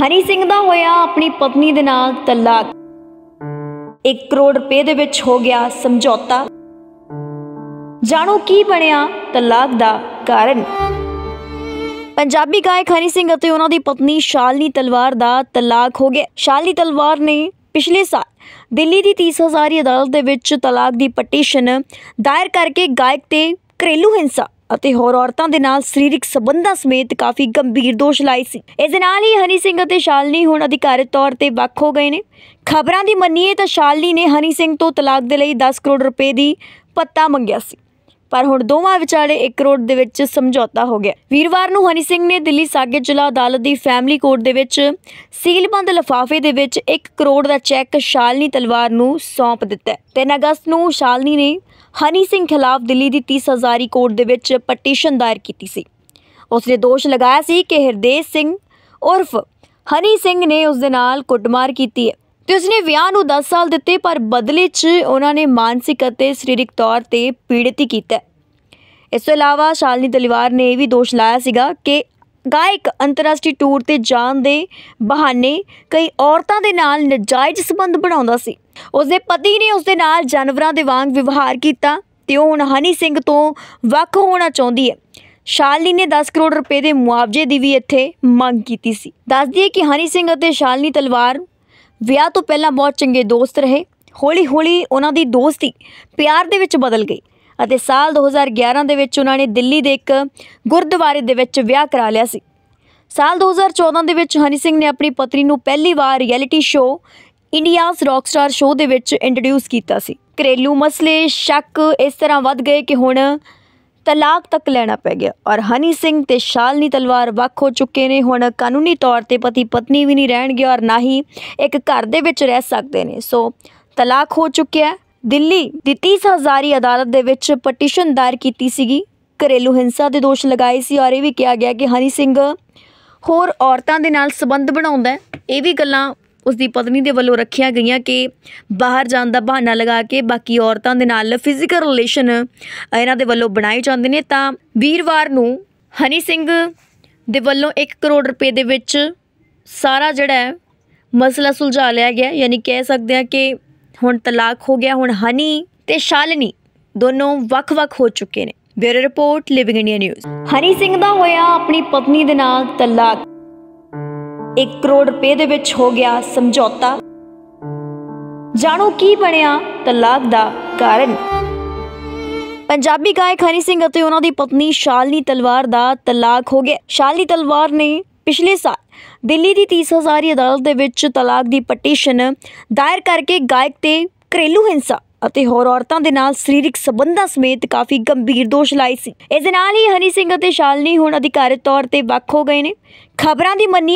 ਹਨੀ ਸਿੰਘ ਦਾ ਹੋਇਆ ਆਪਣੀ ਪਤਨੀ ਦੇ ਨਾਲ ਤਲਾਕ 1 ਕਰੋੜ ਰੁਪਏ ਦੇ ਵਿੱਚ ਹੋ ਗਿਆ ਸਮਝੌਤਾ ਜਾਣੋ ਕੀ ਬਣਿਆ ਤਲਾਕ ਦਾ ਕਾਰਨ ਪੰਜਾਬੀ ਗਾਇਕ ਹਨੀ ਸਿੰਘ ਅਤੇ ਉਹਨਾਂ ਦੀ ਪਤਨੀ ਸ਼ਾਲਨੀ ਤਲਵਾਰ ਦਾ ਤਲਾਕ ਹੋ ਗਿਆ ਸ਼ਾਲਨੀ ਤਲਵਾਰ ਨੇ ਪਿਛਲੇ ਸਾਲ ਦਿੱਲੀ ਦੀ 30000 ਅਦਾਲਤ ਦੇ ਵਿੱਚ ਤਲਾਕ ਦੀ ਪਟੀਸ਼ਨ ਦਾਇਰ ਕਰਕੇ ਗਾਇਕ ਤੇ ਘਰੇਲੂ ਹਿੰਸਾ ਅਤੇ ਹੋਰ ਔਰਤਾਂ ਦੇ ਨਾਲ ਸਰੀਰਕ ਸਬੰਧਾਂ ਸਮੇਤ ਕਾਫੀ ਗੰਭੀਰ ਦੋਸ਼ ਲਾਏ ਸੀ ਇਸ ਦੇ ਨਾਲ ਹੀ ਹਨੀ ਸਿੰਘ ਅਤੇ ਸ਼ਾਲਨੀ ਹੁਣ ਅਧਿਕਾਰਤ ਤੌਰ ਤੇ ਵੱਖ ਹੋ ਗਏ ਨੇ ਖਬਰਾਂ ਦੀ ਮੰਨੀਏ ਤਾਂ ਸ਼ਾਲਨੀ ਨੇ ਹਨੀ ਸਿੰਘ ਤੋਂ ਤਲਾਕ ਦੇ ਲਈ 10 ਕਰੋੜ ਰੁਪਏ ਦੀ ਪੱਤਾ ਮੰਗਿਆ ਸੀ ਪਰ ਹੁਣ ਦੋਵਾਂ ਵਿਚਾਲੇ 1 ਕਰੋੜ ਦੇ ਵਿੱਚ ਸਮਝੌਤਾ ਹੋ ਗਿਆ ਵੀਰਵਾਰ ਨੂੰ ਹਨੀ ਸਿੰਘ ਨੇ ਦਿੱਲੀ ਸਾਗੇ ਜ਼ਿਲ੍ਹਾ ਅਦਾਲਤ ਦੀ ਫੈਮਿਲੀ ਕੋਰਟ ਦੇ ਵਿੱਚ ਸੀਲਬੰਦ ਲਫਾਫੇ ਦੇ ਵਿੱਚ 1 ਕਰੋੜ ਦਾ ਚੈੱਕ ਸ਼ਾਲਨੀ ਤਲਵਾਰ ਨੂੰ ਸੌਂਪ ਦਿੱਤਾ 3 ਅਗਸਤ ਨੂੰ ਸ਼ਾਲਨੀ ਨੇ ਹਨੀ ਸਿੰਘ ਖਿਲਾਫ ਦਿੱਲੀ ਦੀ 30 ਹਜ਼ਾਰੀ ਕੋਰਟ ਦੇ ਵਿੱਚ ਪਟੀਸ਼ਨ ਦਾਇਰ ਕੀਤੀ ਸੀ ਉਸਨੇ ਦੋਸ਼ ਲਗਾਇਆ ਸੀ ਕਿ ਹਰਦੇਵ ਸਿੰਘ ਉਰਫ ਹਨੀ ਸਿੰਘ ਨੇ ਉਸ ਦੇ ਨਾਲ ਕੁੱਟਮਾਰ ਕੀਤੀ ਹੈ ਤੇ ਉਸਨੇ ਵਿਆਹ ਨੂੰ 10 ਸਾਲ ਦਿੱਤੇ ਪਰ ਬਦਲੇ 'ਚ ਉਹਨਾਂ ਨੇ ਮਾਨਸਿਕ ਅਤੇ ਸਰੀਰਕ ਤੌਰ ਤੇ ਪੀੜਿਤ ਕੀਤਾ ਇਸ ਤੋਂ ਇਲਾਵਾ ਸ਼ਾਲਨੀ ਦਲਿਵਾਰ ਨੇ ਇਹ ਵੀ ਦੋਸ਼ ਲਾਇਆ ਸੀਗਾ ਕਿ ਗਾਇਕ ਅੰਤਰਰਾਸ਼ਟਰੀ ਟੂਰ ਤੇ ਜਾਣ ਦੇ ਬਹਾਨੇ ਕਈ ਔਰਤਾਂ ਦੇ ਨਾਲ ਨਜਾਇਜ਼ ਸਬੰਧ ਬਣਾਉਂਦਾ ਸੀ ਉਸ ਦੇ ਪਤੀ ਨੇ ਉਸ ਦੇ ਨਾਲ ਜਾਨਵਰਾਂ ਦੇ ਵਾਂਗ ਵਿਵਹਾਰ ਕੀਤਾ ਤੇ ਉਹ ਹੁਣ ਹਨੀ ਸਿੰਘ ਤੋਂ ਵੱਖ ਹੋਣਾ ਚਾਹੁੰਦੀ ਹੈ ਸ਼ਾਲਨੀ ਨੇ 10 ਕਰੋੜ ਰੁਪਏ ਦੇ ਮੁਆਵਜ਼ੇ ਦੀ ਵੀ ਇੱਥੇ ਮੰਗ ਕੀਤੀ ਸੀ ਦੱਸ ਦਈਏ ਕਿ ਹਨੀ ਸਿੰਘ ਅਤੇ ਸ਼ਾਲਨੀ ਤਲਵਾਰ ਵਿਆਹ ਤੋਂ ਪਹਿਲਾਂ ਬਹੁਤ ਚੰਗੇ ਦੋਸਤ ਰਹੇ ਹੌਲੀ-ਹੌਲੀ ਉਹਨਾਂ ਦੀ ਦੋਸਤੀ ਪਿਆਰ ਦੇ ਵਿੱਚ ਬਦਲ ਗਈ ਅਤੇ ਸਾਲ 2011 ਦੇ ਵਿੱਚ ਉਹਨਾਂ ਨੇ ਦਿੱਲੀ ਦੇ ਇੱਕ ਗੁਰਦੁਆਰੇ ਦੇ ਵਿੱਚ ਵਿਆਹ ਕਰਾ ਲਿਆ ਸੀ ਸਾਲ 2014 ਦੇ ਵਿੱਚ ਹਨੀ ਸਿੰਘ ਨੇ ਆਪਣੀ ਪਤਨੀ ਨੂੰ ਪਹਿਲੀ ਵਾਰ reality show India's Rockstar show ਦੇ ਵਿੱਚ ਇੰਟਰੋਡਿਊਸ ਕੀਤਾ ਸੀ ਘਰੇਲੂ ਮਸਲੇ ਸ਼ੱਕ ਇਸ ਤਰ੍ਹਾਂ ਵੱਧ ਗਏ ਕਿ ਹੁਣ ਤਲਾਕ ਤੱਕ ਲੈਣਾ ਪੈ ਗਿਆ ਔਰ ਹਨੀ ਸਿੰਘ ਤੇ ਸ਼ਾਲਨੀ ਤਲਵਾਰ ਵੱਖ ਹੋ ਚੁੱਕੇ ਨੇ ਹੁਣ ਕਾਨੂੰਨੀ ਤੌਰ ਤੇ ਪਤੀ ਪਤਨੀ ਵੀ ਨਹੀਂ ਰਹਿਣਗੇ ਔਰ ਨਾ ਹੀ ਇੱਕ ਘਰ ਦੇ ਵਿੱਚ ਰਹਿ ਸਕਦੇ ਨੇ ਸੋ ਤਲਾਕ ਹੋ ਚੁੱਕਿਆ ਦਿੱਲੀ ਦੀ 30 ਹਜ਼ਾਰੀ ਅਦਾਲਤ ਦੇ ਵਿੱਚ ਪਟੀਸ਼ਨ ਦਾਇਰ ਕੀਤੀ ਸੀਗੀ ਘਰੇਲੂ ਹਿੰਸਾ ਦੇ ਦੋਸ਼ ਲਗਾਏ ਸੀ ਔਰ ਇਹ ਵੀ ਕਿਹਾ ਗਿਆ ਕਿ ਹਨੀ ਸਿੰਘ ਹੋਰ ਔਰਤਾਂ ਦੇ ਨਾਲ ਸਬੰਧ ਬਣਾਉਂਦਾ ਇਹ ਵੀ ਗੱਲਾਂ ਉਸ ਦੀ ਪਤਨੀ ਦੇ ਵੱਲੋਂ ਰੱਖੀਆਂ ਗਈਆਂ ਕਿ ਬਾਹਰ ਜਾਣ ਦਾ ਬਹਾਨਾ ਲਗਾ ਕੇ ਬਾਕੀ ਔਰਤਾਂ ਦੇ ਨਾਲ ਫਿਜ਼ੀਕਲ ਰਿਲੇਸ਼ਨ ਇਹਨਾਂ ਦੇ ਵੱਲੋਂ ਬਣਾਏ ਜਾਂਦੇ ਨੇ ਤਾਂ ਵੀਰਵਾਰ ਨੂੰ ਹਨੀ ਸਿੰਘ ਦੇ ਵੱਲੋਂ 1 ਕਰੋੜ ਰੁਪਏ ਦੇ ਵਿੱਚ ਸਾਰਾ ਜਿਹੜਾ ਮਸਲਾ ਸੁਲਝਾ ਲਿਆ ਗਿਆ ਯਾਨੀ ਕਹਿ ਸਕਦੇ ਆ ਕਿ ਹੁਣ ਤਲਾਕ ਹੋ ਗਿਆ ਹੁਣ ਹਨੀ ਤੇ ਸ਼ਾਲਨੀ ਦੋਨੋਂ ਵੱਖ-ਵੱਖ ਹੋ ਚੁੱਕੇ ਨੇ bureau report Living India News Honey Singh ਦਾ ਹੋਇਆ ਆਪਣੀ ਪਤਨੀ ਦੇ ਨਾਲ ਤਲਾਕ 1 ਕਰੋੜ ਰੁਪਏ ਦੇ ਵਿੱਚ ਹੋ ਗਿਆ ਸਮਝੌਤਾ ਜਾਣੋ ਕੀ ਬਣਿਆ ਤਲਾਕ ਦਾ ਕਾਰਨ ਪੰਜਾਬੀ ਗਾਇਕ ਹਨੀ ਸਿੰਘ ਅਤੇ ਉਹਨਾਂ ਦੀ ਪਤਨੀ ਸ਼ਾਲਨੀ ਤਲਵਾਰ ਦਾ ਤਲਾਕ ਹੋ ਗਿਆ ਸ਼ਾਲਨੀ ਤਲਵਾਰ ਨੇ ਪਿਛਲੇ ਸਾਲ ਦਿੱਲੀ ਦੀ 30000 ਅਦਾਲਤ ਦੇ ਵਿੱਚ ਤਲਾਕ ਦੀ ਪਟੀਸ਼ਨ ਦਾਇਰ ਕਰਕੇ ਗਾਇਕ ਤੇ ਘਰੇਲੂ ਹਿੰਸਾ ਅਤੇ ਹੋਰ ਔਰਤਾਂ ਦੇ ਨਾਲ ਸਰੀਰਕ ਸਬੰਧਾਂ ਸਮੇਤ ਕਾਫੀ ਗੰਭੀਰ ਦੋਸ਼ ਲਾਏ ਸੀ ਇਸ ਦੇ ਨਾਲ ਹੀ ਹਨੀ ਸਿੰਘ ਅਤੇ ਸ਼ਾਲਨੀ ਹੁਣ ਅਧਿਕਾਰਤ ਤੌਰ ਤੇ ਵੱਖ ਹੋ ਗਏ ਨੇ ਖਬਰਾਂ ਦੀ ਮੰਨੀ